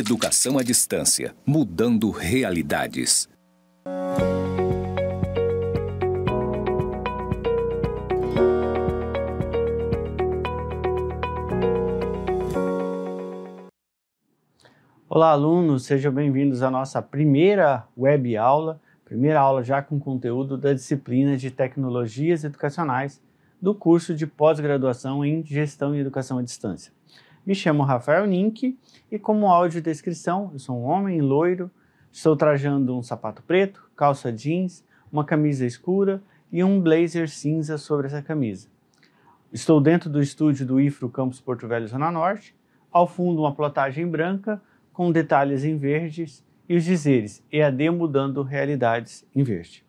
Educação à distância, mudando realidades. Olá, alunos, sejam bem-vindos à nossa primeira web aula, primeira aula já com conteúdo da disciplina de Tecnologias Educacionais do curso de pós-graduação em Gestão e Educação à Distância. Me chamo Rafael Nink e como áudio descrição, eu sou um homem loiro, estou trajando um sapato preto, calça jeans, uma camisa escura e um blazer cinza sobre essa camisa. Estou dentro do estúdio do IFRO Campus Porto Velho Zona Norte, ao fundo uma plotagem branca com detalhes em verdes e os dizeres EAD mudando realidades em verde.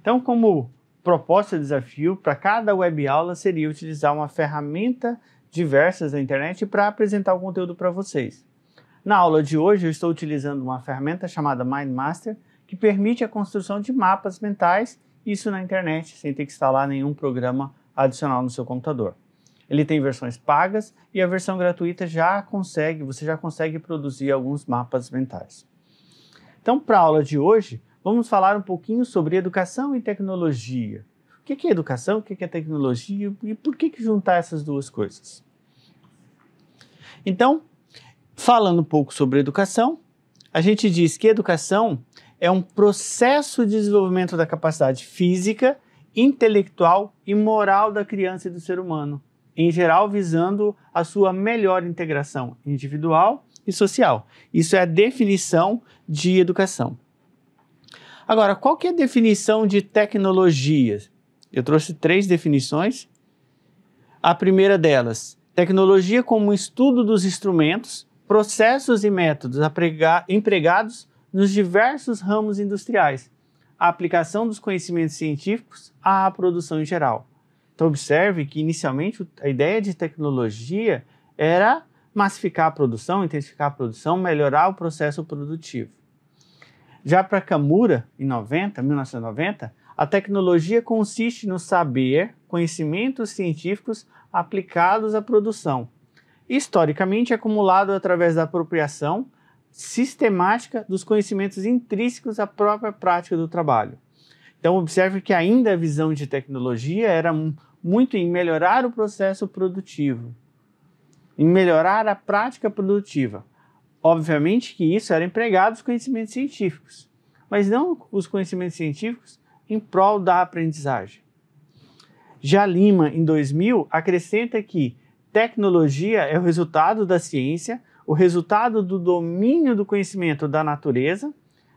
Então, como proposta de desafio, para cada web aula seria utilizar uma ferramenta diversas da internet para apresentar o conteúdo para vocês. Na aula de hoje, eu estou utilizando uma ferramenta chamada MindMaster, que permite a construção de mapas mentais, isso na internet, sem ter que instalar nenhum programa adicional no seu computador. Ele tem versões pagas e a versão gratuita já consegue, você já consegue produzir alguns mapas mentais. Então, para a aula de hoje, vamos falar um pouquinho sobre educação e tecnologia. O que é educação? O que é tecnologia? E por que juntar essas duas coisas? Então, falando um pouco sobre educação, a gente diz que educação é um processo de desenvolvimento da capacidade física, intelectual e moral da criança e do ser humano, em geral visando a sua melhor integração individual e social. Isso é a definição de educação. Agora, qual que é a definição de tecnologia? Eu trouxe três definições. A primeira delas, tecnologia como estudo dos instrumentos, processos e métodos empregados nos diversos ramos industriais, a aplicação dos conhecimentos científicos à produção em geral. Então, observe que inicialmente a ideia de tecnologia era massificar a produção, intensificar a produção, melhorar o processo produtivo. Já para Kamura, em 90, 1990, a tecnologia consiste no saber, conhecimentos científicos aplicados à produção, historicamente acumulado através da apropriação sistemática dos conhecimentos intrínsecos à própria prática do trabalho. Então, observe que ainda a visão de tecnologia era muito em melhorar o processo produtivo, em melhorar a prática produtiva. Obviamente que isso era empregado os conhecimentos científicos, mas não os conhecimentos científicos em prol da aprendizagem. Já Lima, em 2000, acrescenta que tecnologia é o resultado da ciência, o resultado do domínio do conhecimento da natureza,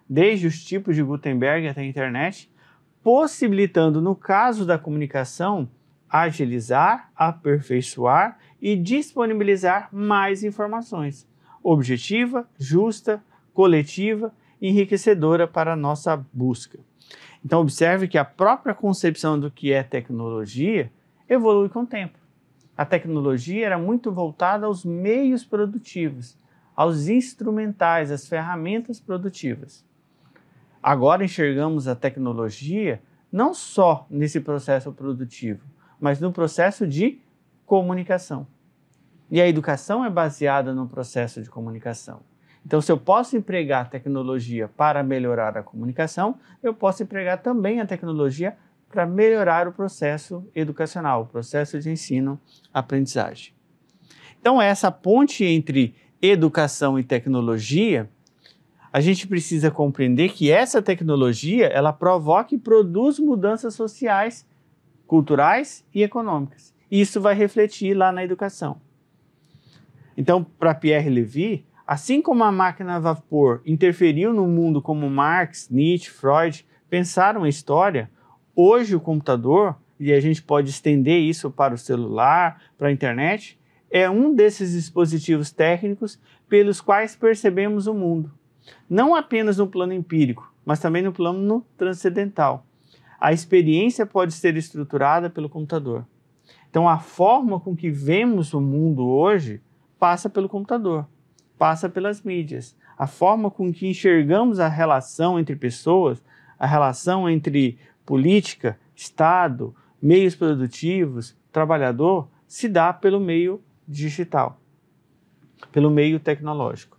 desde os tipos de Gutenberg até a internet, possibilitando, no caso da comunicação, agilizar, aperfeiçoar e disponibilizar mais informações, objetiva, justa, coletiva, enriquecedora para a nossa busca. Então, observe que a própria concepção do que é tecnologia evolui com o tempo. A tecnologia era muito voltada aos meios produtivos, aos instrumentais, às ferramentas produtivas. Agora enxergamos a tecnologia não só nesse processo produtivo, mas no processo de comunicação. E a educação é baseada no processo de comunicação. Então, se eu posso empregar tecnologia para melhorar a comunicação, eu posso empregar também a tecnologia para melhorar o processo educacional, o processo de ensino-aprendizagem. Então, essa ponte entre educação e tecnologia, a gente precisa compreender que essa tecnologia, ela provoca e produz mudanças sociais, culturais e econômicas. E Isso vai refletir lá na educação. Então, para Pierre Levy, Assim como a máquina a vapor interferiu no mundo como Marx, Nietzsche, Freud pensaram a história, hoje o computador, e a gente pode estender isso para o celular, para a internet, é um desses dispositivos técnicos pelos quais percebemos o mundo, não apenas no plano empírico, mas também no plano transcendental. A experiência pode ser estruturada pelo computador. Então, a forma com que vemos o mundo hoje passa pelo computador passa pelas mídias. A forma com que enxergamos a relação entre pessoas, a relação entre política, Estado, meios produtivos, trabalhador, se dá pelo meio digital, pelo meio tecnológico.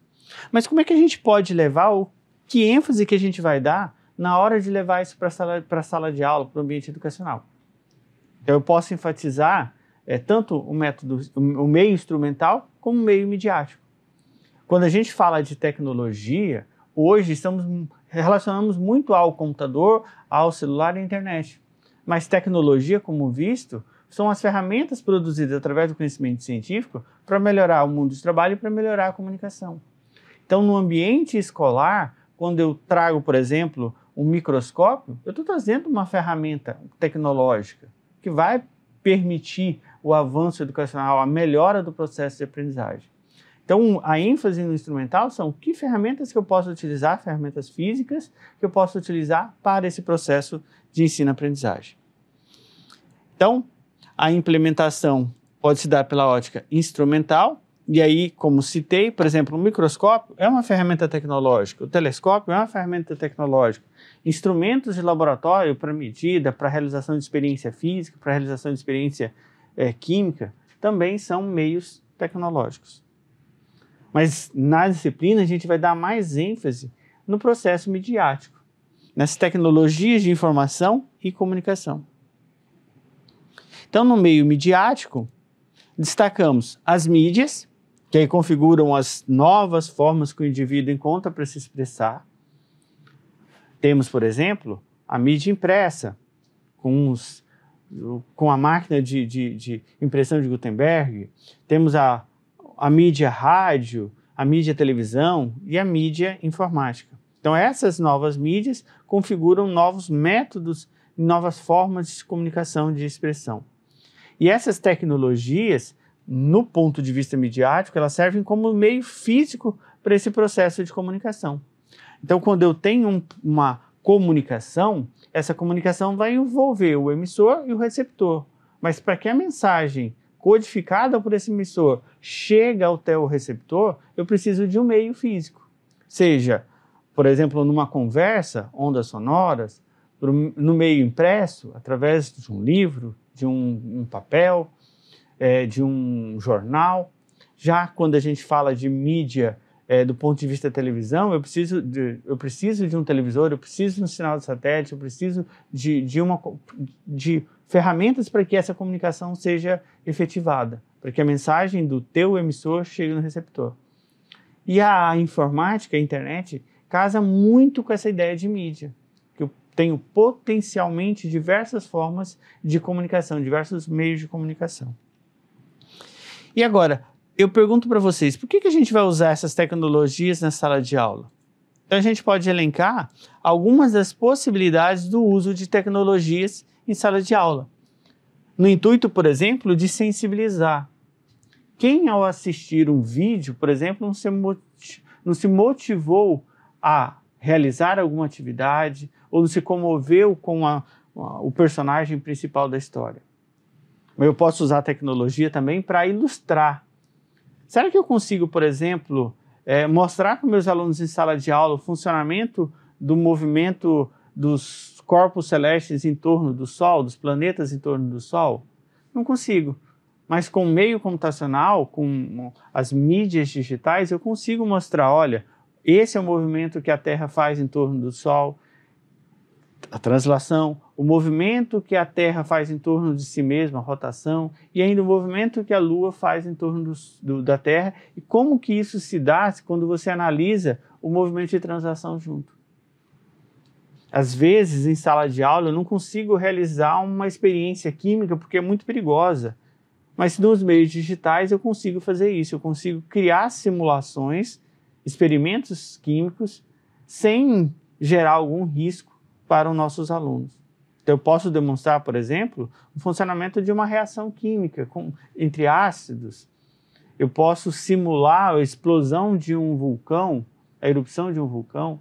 Mas como é que a gente pode levar, o que ênfase que a gente vai dar na hora de levar isso para a sala, sala de aula, para o ambiente educacional? Eu posso enfatizar é, tanto o método, o meio instrumental como o meio midiático. Quando a gente fala de tecnologia, hoje estamos relacionamos muito ao computador, ao celular e à internet. Mas tecnologia, como visto, são as ferramentas produzidas através do conhecimento científico para melhorar o mundo de trabalho e para melhorar a comunicação. Então, no ambiente escolar, quando eu trago, por exemplo, um microscópio, eu estou trazendo uma ferramenta tecnológica que vai permitir o avanço educacional, a melhora do processo de aprendizagem. Então, a ênfase no instrumental são que ferramentas que eu posso utilizar, ferramentas físicas, que eu posso utilizar para esse processo de ensino-aprendizagem. Então, a implementação pode se dar pela ótica instrumental, e aí, como citei, por exemplo, o microscópio é uma ferramenta tecnológica, o telescópio é uma ferramenta tecnológica. Instrumentos de laboratório para medida, para realização de experiência física, para realização de experiência é, química, também são meios tecnológicos. Mas na disciplina a gente vai dar mais ênfase no processo midiático, nas tecnologias de informação e comunicação. Então, no meio midiático, destacamos as mídias, que aí configuram as novas formas que o indivíduo encontra para se expressar. Temos, por exemplo, a mídia impressa, com, os, com a máquina de, de, de impressão de Gutenberg. Temos a a mídia rádio, a mídia televisão e a mídia informática. Então, essas novas mídias configuram novos métodos e novas formas de comunicação de expressão. E essas tecnologias, no ponto de vista midiático, elas servem como meio físico para esse processo de comunicação. Então, quando eu tenho um, uma comunicação, essa comunicação vai envolver o emissor e o receptor. Mas para que a mensagem codificada por esse emissor chega até o receptor, eu preciso de um meio físico. Seja, por exemplo, numa conversa, ondas sonoras, no meio impresso, através de um livro, de um, um papel, é, de um jornal. Já quando a gente fala de mídia é, do ponto de vista da televisão, eu preciso, de, eu preciso de um televisor, eu preciso de um sinal de satélite, eu preciso de, de, uma, de ferramentas para que essa comunicação seja efetivada, para que a mensagem do teu emissor chegue no receptor. E a informática, a internet, casa muito com essa ideia de mídia, que eu tenho potencialmente diversas formas de comunicação, diversos meios de comunicação. E agora, eu pergunto para vocês, por que, que a gente vai usar essas tecnologias na sala de aula? Então, a gente pode elencar algumas das possibilidades do uso de tecnologias em sala de aula. No intuito, por exemplo, de sensibilizar. Quem, ao assistir um vídeo, por exemplo, não se, não se motivou a realizar alguma atividade ou não se comoveu com a, a, o personagem principal da história? Eu posso usar a tecnologia também para ilustrar Será que eu consigo, por exemplo, é, mostrar para meus alunos em sala de aula o funcionamento do movimento dos corpos celestes em torno do Sol, dos planetas em torno do Sol? Não consigo. Mas com o meio computacional, com as mídias digitais, eu consigo mostrar: olha, esse é o movimento que a Terra faz em torno do Sol, a translação, o movimento que a Terra faz em torno de si mesma, a rotação, e ainda o movimento que a Lua faz em torno do, do, da Terra, e como que isso se dá quando você analisa o movimento de translação junto. Às vezes, em sala de aula, eu não consigo realizar uma experiência química porque é muito perigosa. Mas nos meios digitais eu consigo fazer isso, eu consigo criar simulações, experimentos químicos, sem gerar algum risco para os nossos alunos. Então, eu posso demonstrar, por exemplo, o funcionamento de uma reação química com, entre ácidos. Eu posso simular a explosão de um vulcão, a erupção de um vulcão.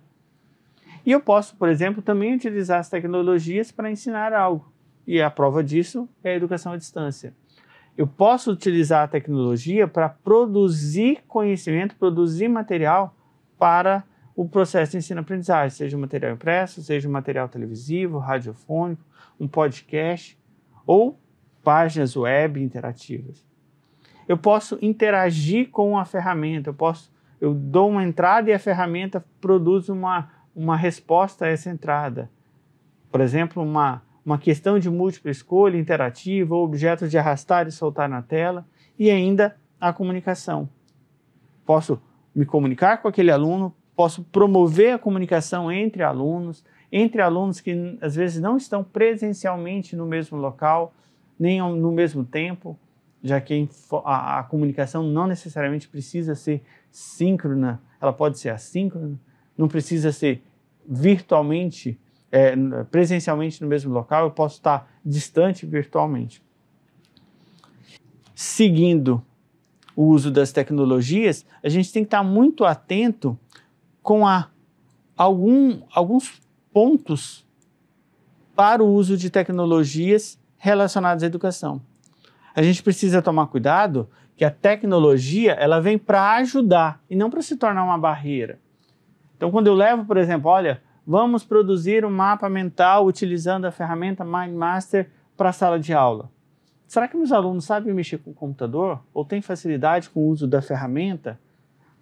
E eu posso, por exemplo, também utilizar as tecnologias para ensinar algo. E a prova disso é a educação à distância. Eu posso utilizar a tecnologia para produzir conhecimento, produzir material para o processo de ensino-aprendizagem, seja material impresso, seja material televisivo, radiofônico, um podcast ou páginas web interativas. Eu posso interagir com a ferramenta, eu posso, eu dou uma entrada e a ferramenta produz uma, uma resposta a essa entrada. Por exemplo, uma, uma questão de múltipla escolha interativa, ou objeto de arrastar e soltar na tela, e ainda a comunicação. Posso me comunicar com aquele aluno, posso promover a comunicação entre alunos, entre alunos que às vezes não estão presencialmente no mesmo local, nem no mesmo tempo, já que a, a comunicação não necessariamente precisa ser síncrona, ela pode ser assíncrona, não precisa ser virtualmente, é, presencialmente no mesmo local, eu posso estar distante virtualmente. Seguindo o uso das tecnologias, a gente tem que estar muito atento com a algum, alguns pontos para o uso de tecnologias relacionadas à educação. A gente precisa tomar cuidado que a tecnologia ela vem para ajudar e não para se tornar uma barreira. Então, quando eu levo, por exemplo, olha, vamos produzir um mapa mental utilizando a ferramenta MindMaster para a sala de aula. Será que meus alunos sabem mexer com o computador ou têm facilidade com o uso da ferramenta?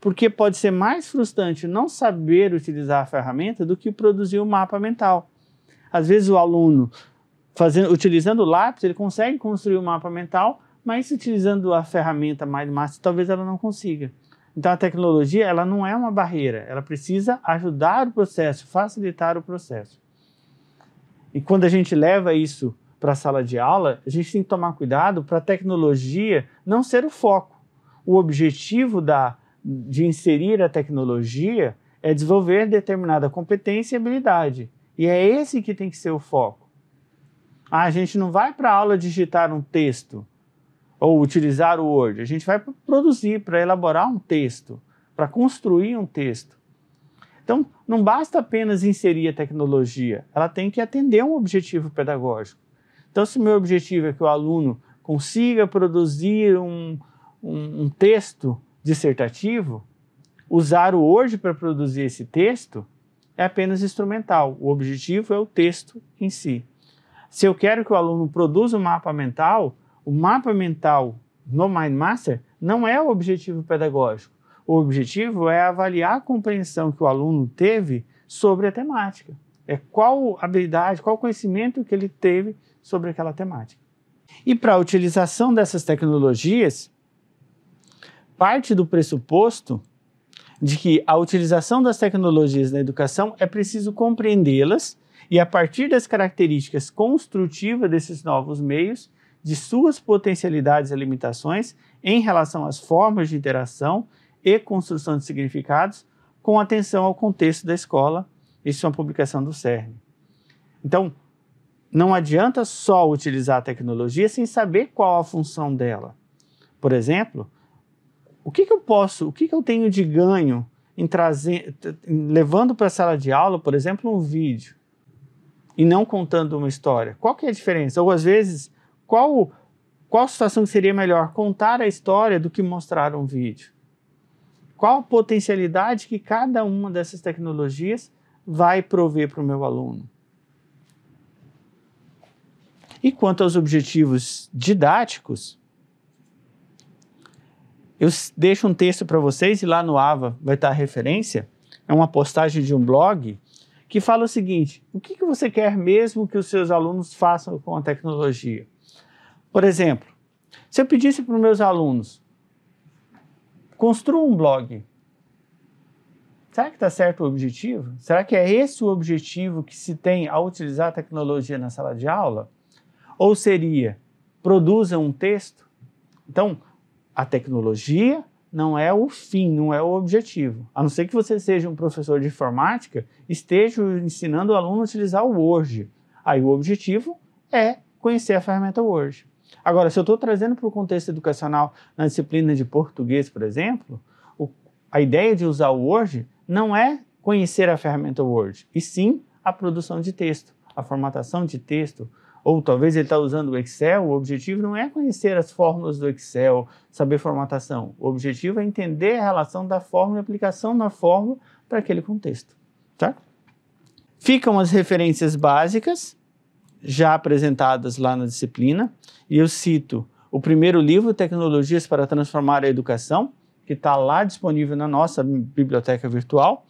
Porque pode ser mais frustrante não saber utilizar a ferramenta do que produzir o um mapa mental. Às vezes o aluno, fazendo, utilizando o lápis, ele consegue construir o um mapa mental, mas utilizando a ferramenta MindMaster, talvez ela não consiga. Então a tecnologia ela não é uma barreira, ela precisa ajudar o processo, facilitar o processo. E quando a gente leva isso para a sala de aula, a gente tem que tomar cuidado para a tecnologia não ser o foco. O objetivo da de inserir a tecnologia é desenvolver determinada competência e habilidade. E é esse que tem que ser o foco. Ah, a gente não vai para a aula digitar um texto ou utilizar o Word. A gente vai para produzir, para elaborar um texto, para construir um texto. Então, não basta apenas inserir a tecnologia, ela tem que atender um objetivo pedagógico. Então, se o meu objetivo é que o aluno consiga produzir um, um, um texto dissertativo, usar o hoje para produzir esse texto é apenas instrumental. O objetivo é o texto em si. Se eu quero que o aluno produza um mapa mental, o mapa mental no Mind Master não é o objetivo pedagógico. O objetivo é avaliar a compreensão que o aluno teve sobre a temática. É qual habilidade, qual conhecimento que ele teve sobre aquela temática. E para a utilização dessas tecnologias, parte do pressuposto de que a utilização das tecnologias na educação é preciso compreendê-las e, a partir das características construtivas desses novos meios, de suas potencialidades e limitações em relação às formas de interação e construção de significados, com atenção ao contexto da escola. Isso é uma publicação do CERN. Então, não adianta só utilizar a tecnologia sem saber qual a função dela. Por exemplo, o que, que eu posso, o que, que eu tenho de ganho em trazer, em levando para a sala de aula, por exemplo, um vídeo e não contando uma história? Qual que é a diferença? Ou às vezes, qual, qual situação seria melhor contar a história do que mostrar um vídeo? Qual a potencialidade que cada uma dessas tecnologias vai prover para o meu aluno? E quanto aos objetivos didáticos, eu deixo um texto para vocês e lá no AVA vai estar tá a referência. É uma postagem de um blog que fala o seguinte: o que, que você quer mesmo que os seus alunos façam com a tecnologia? Por exemplo, se eu pedisse para os meus alunos, construa um blog. Será que está certo o objetivo? Será que é esse o objetivo que se tem ao utilizar a tecnologia na sala de aula? Ou seria, produza um texto? Então, a tecnologia não é o fim, não é o objetivo. A não ser que você seja um professor de informática, esteja ensinando o aluno a utilizar o Word. Aí o objetivo é conhecer a ferramenta Word. Agora, se eu estou trazendo para o contexto educacional na disciplina de português, por exemplo, o, a ideia de usar o Word não é conhecer a ferramenta Word, e sim a produção de texto, a formatação de texto, ou talvez ele está usando o Excel, o objetivo não é conhecer as fórmulas do Excel, saber formatação. O objetivo é entender a relação da fórmula e aplicação da fórmula para aquele contexto. Tá? Ficam as referências básicas, já apresentadas lá na disciplina, e eu cito o primeiro livro, Tecnologias para Transformar a Educação, que está lá disponível na nossa biblioteca virtual.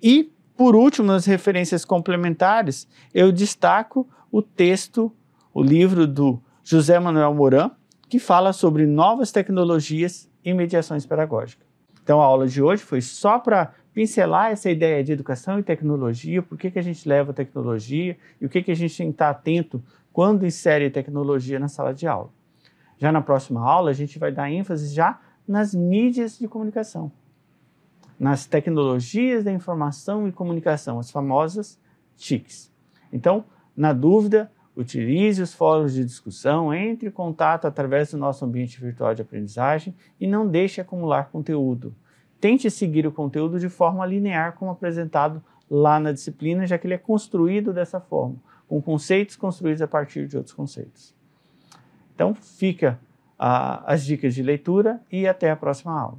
E, por último, nas referências complementares, eu destaco o texto, o livro do José Manuel Moran, que fala sobre novas tecnologias e mediações pedagógicas. Então, a aula de hoje foi só para pincelar essa ideia de educação e tecnologia, por que, que a gente leva tecnologia e o que, que a gente tem que estar atento quando insere tecnologia na sala de aula. Já na próxima aula, a gente vai dar ênfase já nas mídias de comunicação, nas tecnologias da informação e comunicação, as famosas TICs. Então, na dúvida, utilize os fóruns de discussão, entre em contato através do nosso ambiente virtual de aprendizagem e não deixe acumular conteúdo. Tente seguir o conteúdo de forma linear, como apresentado lá na disciplina, já que ele é construído dessa forma, com conceitos construídos a partir de outros conceitos. Então, fica ah, as dicas de leitura e até a próxima aula.